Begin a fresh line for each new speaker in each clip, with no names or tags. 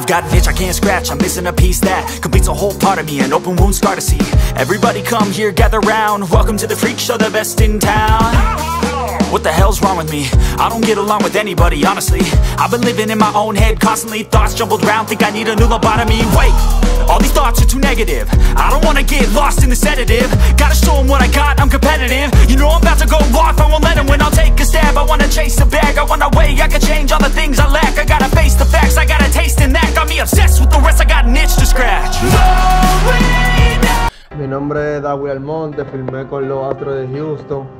I've got an itch I can't scratch I'm missing a piece that completes a whole part of me An open wound scar to see Everybody come here, gather round Welcome to the freak show, the best in town what the hell's wrong with me? I don't get along with anybody, honestly I've been living in my own head constantly Thoughts jumbled round, think I need a new lobotomy Wait, all these thoughts are too negative I don't wanna get lost in the sedative Gotta show them what I got, I'm competitive You know I'm about to go off, I won't let them win I'll take a stab, I wanna chase a bag I wanna way I can change all the things I lack I gotta face the facts, I got a taste in that Got me obsessed with the rest, I got an itch to scratch
Mi nombre es David Almonte, filmé con los Astros de Houston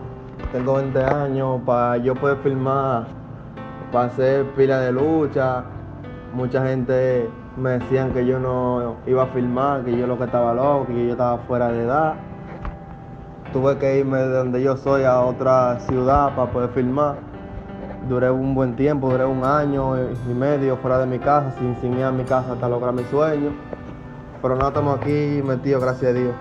tengo 20 años, para yo poder filmar, para hacer pila de lucha. Mucha gente me decían que yo no iba a filmar, que yo lo que estaba loco, que yo estaba fuera de edad. Tuve que irme de donde yo soy a otra ciudad para poder filmar. Duré un buen tiempo, duré un año y medio fuera de mi casa, sin, sin a mi casa hasta lograr mi sueño. Pero no estamos aquí metidos, gracias a Dios.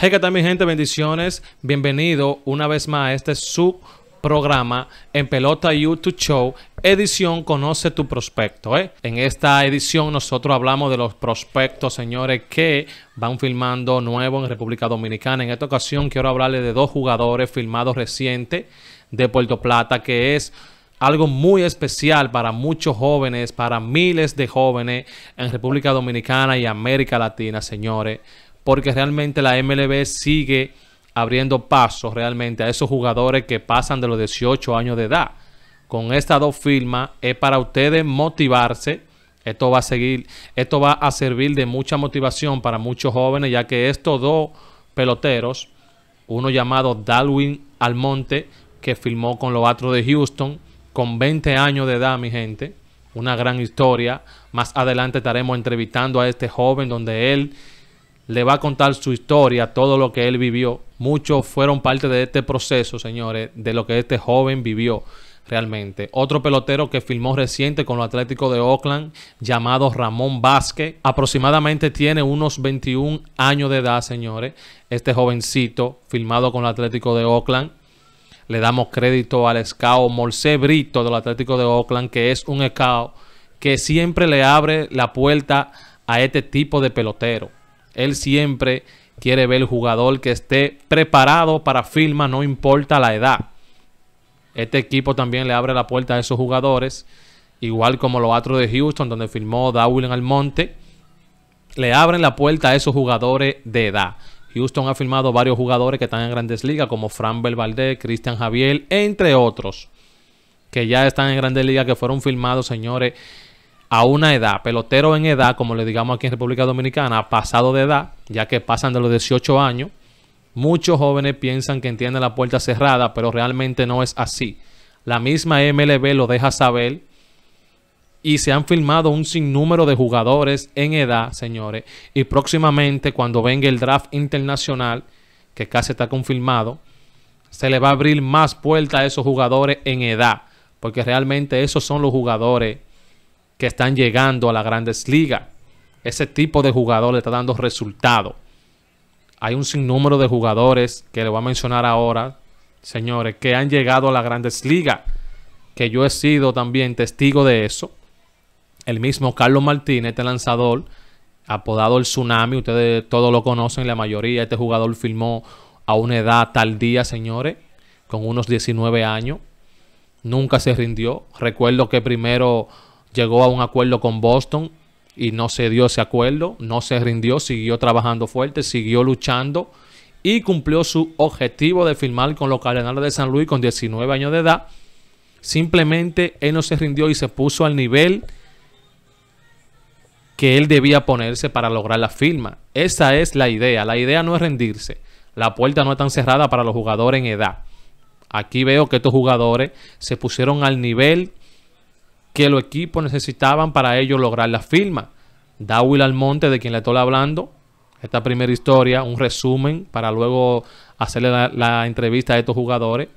Hey, tal mi gente, bendiciones. Bienvenido una vez más a este su programa en Pelota YouTube Show, edición Conoce tu prospecto. ¿eh? En esta edición nosotros hablamos de los prospectos, señores, que van filmando nuevo en República Dominicana. En esta ocasión quiero hablarles de dos jugadores filmados reciente de Puerto Plata, que es algo muy especial para muchos jóvenes, para miles de jóvenes en República Dominicana y América Latina, señores porque realmente la MLB sigue abriendo pasos realmente a esos jugadores que pasan de los 18 años de edad. Con estas dos firmas es para ustedes motivarse. Esto va a seguir, esto va a servir de mucha motivación para muchos jóvenes, ya que estos dos peloteros, uno llamado Dalwin Almonte, que filmó con los Astros de Houston, con 20 años de edad, mi gente, una gran historia. Más adelante estaremos entrevistando a este joven donde él le va a contar su historia, todo lo que él vivió. Muchos fueron parte de este proceso, señores, de lo que este joven vivió realmente. Otro pelotero que filmó reciente con los Atlético de Oakland, llamado Ramón Vázquez, aproximadamente tiene unos 21 años de edad, señores. Este jovencito, filmado con el Atlético de Oakland. Le damos crédito al scout Morse Brito del Atlético de Oakland, que es un scout que siempre le abre la puerta a este tipo de pelotero. Él siempre quiere ver el jugador que esté preparado para firma, no importa la edad. Este equipo también le abre la puerta a esos jugadores, igual como los Astros de Houston, donde firmó en Almonte. Le abren la puerta a esos jugadores de edad. Houston ha firmado varios jugadores que están en grandes ligas, como Fran Belvalde, Cristian Javier, entre otros, que ya están en grandes ligas, que fueron firmados, señores, a una edad, pelotero en edad, como le digamos aquí en República Dominicana, pasado de edad, ya que pasan de los 18 años, muchos jóvenes piensan que entienden la puerta cerrada, pero realmente no es así. La misma MLB lo deja saber y se han filmado un sinnúmero de jugadores en edad, señores, y próximamente cuando venga el draft internacional, que casi está confirmado, se le va a abrir más puertas a esos jugadores en edad, porque realmente esos son los jugadores que están llegando a las grandes ligas. Ese tipo de jugador le está dando resultado. Hay un sinnúmero de jugadores que le voy a mencionar ahora, señores, que han llegado a las grandes ligas. Que yo he sido también testigo de eso. El mismo Carlos Martínez, este lanzador, apodado el Tsunami, ustedes todos lo conocen, la mayoría. Este jugador filmó a una edad día señores, con unos 19 años. Nunca se rindió. Recuerdo que primero llegó a un acuerdo con Boston y no se dio ese acuerdo, no se rindió, siguió trabajando fuerte, siguió luchando y cumplió su objetivo de firmar con los Cardenales de San Luis con 19 años de edad. Simplemente él no se rindió y se puso al nivel que él debía ponerse para lograr la firma. Esa es la idea. La idea no es rendirse. La puerta no es tan cerrada para los jugadores en edad. Aquí veo que estos jugadores se pusieron al nivel que los equipos necesitaban para ellos lograr la firma. Dawil Almonte, de quien le estoy hablando, esta primera historia, un resumen para luego hacerle la, entrevista a estos jugadores.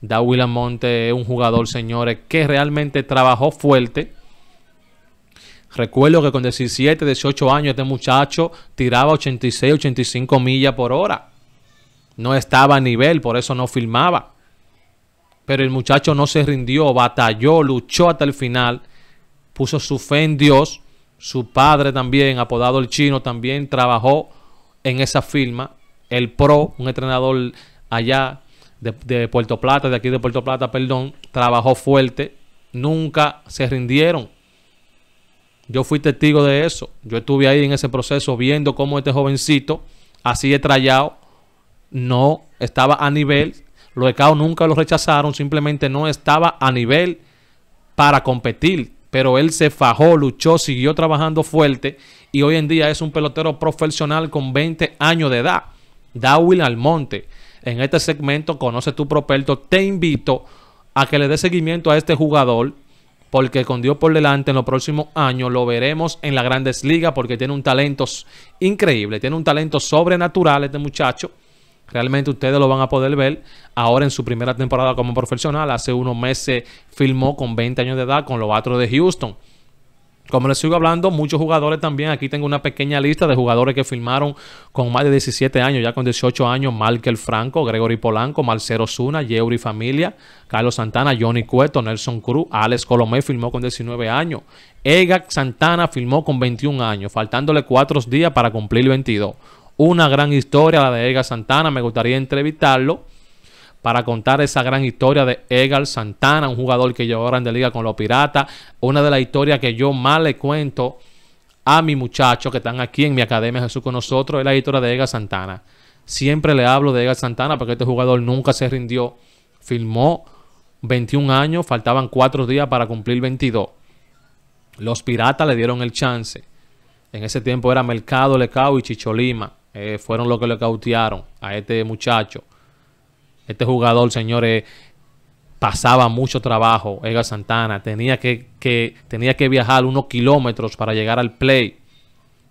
Dawil Almonte es un jugador, señores, que realmente trabajó fuerte. Recuerdo que con 17, 18 años este muchacho tiraba 86, 85 millas por hora. No estaba a nivel, por eso no filmaba. Pero el muchacho no se rindió, batalló, luchó hasta el final, puso su fe en Dios. Su padre también, apodado el chino, también trabajó en esa firma. El PRO, un entrenador allá de, Puerto Plata, de aquí de Puerto Plata, perdón, trabajó fuerte. Nunca se rindieron. Yo fui testigo de eso. Yo estuve ahí en ese proceso viendo cómo este jovencito, así de no estaba a nivel los Cao nunca lo rechazaron, simplemente no estaba a nivel para competir. Pero él se fajó, luchó, siguió trabajando fuerte y hoy en día es un pelotero profesional con 20 años de edad. Dawil Almonte. En este segmento, Conoce tu propelto. te invito a que le dé seguimiento a este jugador porque con Dios por delante en los próximos años lo veremos en las grandes ligas porque tiene un talento increíble, tiene un talento sobrenatural este muchacho. Realmente ustedes lo van a poder ver ahora en su primera temporada como profesional. Hace unos meses filmó con 20 años de edad con los Astros de Houston. Como les sigo hablando, muchos jugadores también. Aquí tengo una pequeña lista de jugadores que firmaron con más de 17 años, ya con 18 años. Markel Franco, Gregory Polanco, Marcelo Zuna, Yeuri Familia, Carlos Santana, Johnny Cueto, Nelson Cruz, Alex Colomé Filmó con 19 años. Ega Santana Filmó con 21 años, faltándole 4 días para cumplir 22. Una gran historia, la de Edgar Santana. Me gustaría entrevistarlo para contar esa gran historia de Edgar Santana, un jugador que llegó en Grande Liga con los Piratas. Una de las historias que yo más le cuento a mis muchachos que están aquí en mi Academia Jesús con nosotros es la historia de Edgar Santana. Siempre le hablo de Edgar Santana porque este jugador nunca se rindió. Filmó 21 años, faltaban 4 días para cumplir 22. Los Piratas le dieron el chance. En ese tiempo era Mercado Lecao y Chicholima. Eh, fueron los que le cautearon a este muchacho. Este jugador, señores, pasaba mucho trabajo, Ega Santana. Tenía que, tenía que viajar unos kilómetros para llegar al play.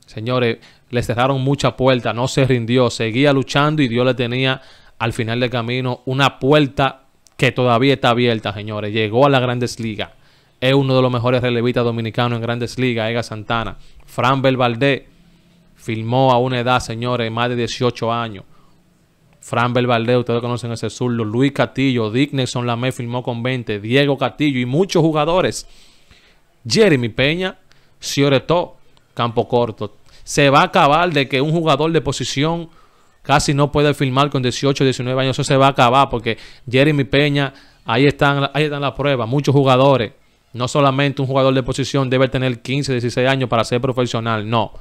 Señores, le cerraron mucha puerta, no se rindió, seguía luchando y Dios le tenía al final del camino una puerta que todavía está abierta, señores. Llegó a las grandes ligas. Es uno de los mejores relevistas dominicanos en grandes ligas, Ega Santana. Fran Belvaldez filmó a una edad, señores, más de 18 años. Fran Belvaldez, ustedes conocen ese zurdo. Luis Castillo, Dick la Lamé filmó con 20. Diego Castillo y muchos jugadores. Jeremy Peña, Sioreto, campo corto. Se va a acabar de que un jugador de posición casi no puede filmar con 18, 19 años. Eso se va a acabar porque Jeremy Peña, ahí están, ahí están las pruebas. Muchos jugadores. No solamente un jugador de posición debe tener 15, 16 años para ser profesional. No.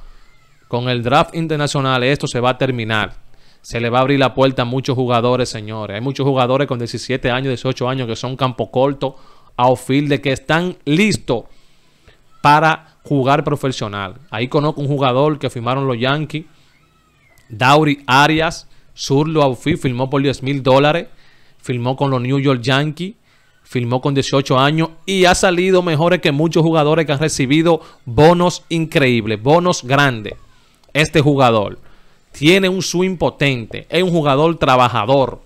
Con el draft internacional esto se va a terminar. Se le va a abrir la puerta a muchos jugadores, señores. Hay muchos jugadores con 17 años, 18 años que son campo corto, outfield, que están listos para jugar profesional. Ahí conozco un jugador que firmaron los Yankees, Dauri Arias, surlo outfield, firmó por 10 mil dólares, firmó con los New York Yankees firmó con 18 años y ha salido mejores que muchos jugadores que han recibido bonos increíbles, bonos grandes este jugador tiene un swing potente, es un jugador trabajador,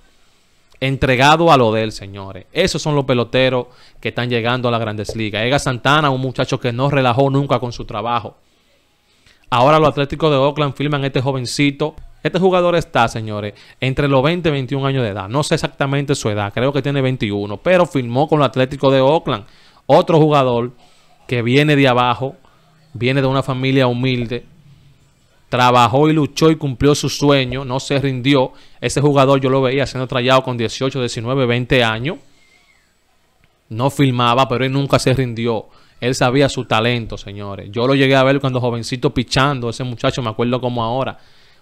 entregado a lo de él, señores. Esos son los peloteros que están llegando a las grandes ligas. Ega Santana, un muchacho que no relajó nunca con su trabajo. Ahora los Atléticos de Oakland firman a este jovencito. Este jugador está, señores, entre los 20 y 21 años de edad. No sé exactamente su edad, creo que tiene 21, pero firmó con los Atléticos de Oakland. Otro jugador que viene de abajo, viene de una familia humilde, trabajó y luchó y cumplió su sueño, no se rindió. Ese jugador yo lo veía siendo trayado con 18, 19, 20 años. No filmaba, pero él nunca se rindió. Él sabía su talento, señores. Yo lo llegué a ver cuando jovencito pichando, ese muchacho, me acuerdo como ahora.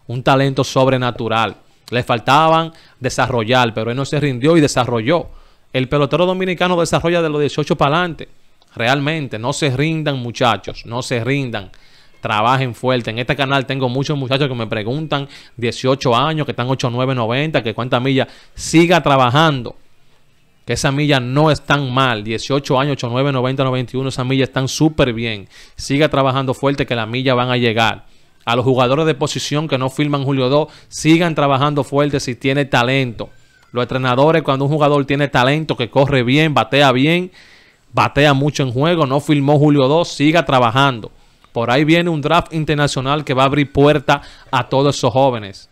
Un talento sobrenatural. Le faltaban desarrollar, pero él no se rindió y desarrolló. El pelotero dominicano desarrolla de los 18 para adelante. Realmente, no se rindan, muchachos, no se rindan trabajen fuerte. En este canal tengo muchos muchachos que me preguntan, 18 años, que están 8, 9, 90, que cuántas millas. Siga trabajando. Que esa milla no están mal. 18 años, 8, 9, 90, 91, esas milla están súper bien. Siga trabajando fuerte que las millas van a llegar. A los jugadores de posición que no firman Julio 2, sigan trabajando fuerte si tiene talento. Los entrenadores, cuando un jugador tiene talento, que corre bien, batea bien, batea mucho en juego, no firmó Julio 2, siga trabajando por ahí viene un draft internacional que va a abrir puerta a todos esos jóvenes.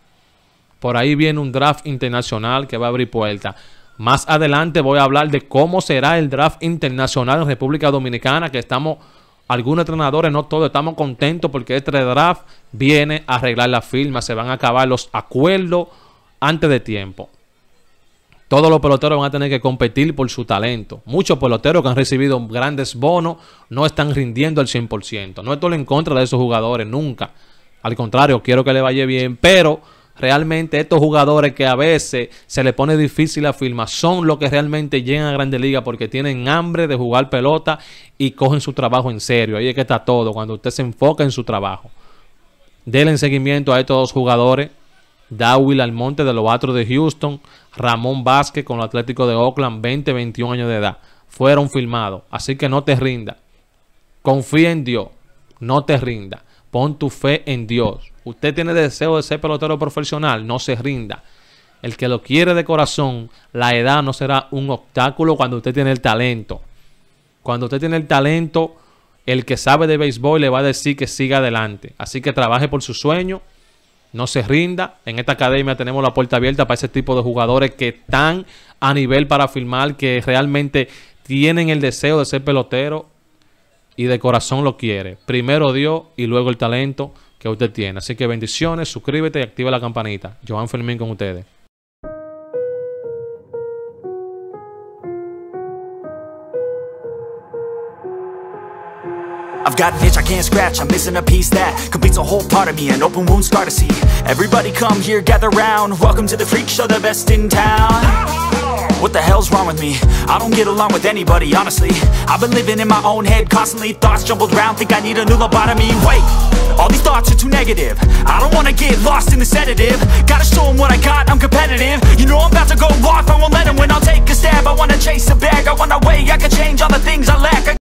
Por ahí viene un draft internacional que va a abrir puerta. Más adelante voy a hablar de cómo será el draft internacional en República Dominicana, que estamos, algunos entrenadores, no todos, estamos contentos porque este draft viene a arreglar la firma, se van a acabar los acuerdos antes de tiempo. Todos los peloteros van a tener que competir por su talento. Muchos peloteros que han recibido grandes bonos no están rindiendo al 100%. No estoy en contra de esos jugadores nunca. Al contrario, quiero que le vaya bien, pero realmente estos jugadores que a veces se les pone difícil la firma son los que realmente llegan a Grandes liga porque tienen hambre de jugar pelota y cogen su trabajo en serio. Ahí es que está todo, cuando usted se enfoca en su trabajo. Denle seguimiento a estos dos jugadores. Dawil Almonte de los Astros de Houston, Ramón Vázquez con los Atlético de Oakland, 20, 21 años de edad. Fueron firmados, así que no te rinda. Confía en Dios, no te rinda. Pon tu fe en Dios. Usted tiene deseo de ser pelotero profesional, no se rinda. El que lo quiere de corazón, la edad no será un obstáculo cuando usted tiene el talento. Cuando usted tiene el talento, el que sabe de béisbol le va a decir que siga adelante. Así que trabaje por su sueño, no se rinda. En esta academia tenemos la puerta abierta para ese tipo de jugadores que están a nivel para firmar, que realmente tienen el deseo de ser pelotero y de corazón lo quiere. Primero Dios y luego el talento que usted tiene. Así que bendiciones, suscríbete y activa la campanita. Joan Fermín con ustedes.
I've got an itch I can't scratch, I'm missing a piece that completes a whole part of me, an open wound scar to see. Everybody come here, gather round, welcome to the freak show, the best in town. What the hell's wrong with me? I don't get along with anybody, honestly I've been living in my own head constantly Thoughts jumbled round, think I need a new lobotomy Wait, all these thoughts are too negative I don't wanna get lost in the sedative Gotta show them what I got, I'm competitive You know I'm about to go off, I won't let them win I'll take a stab, I wanna chase a bag I wanna way. I can change all the things I lack I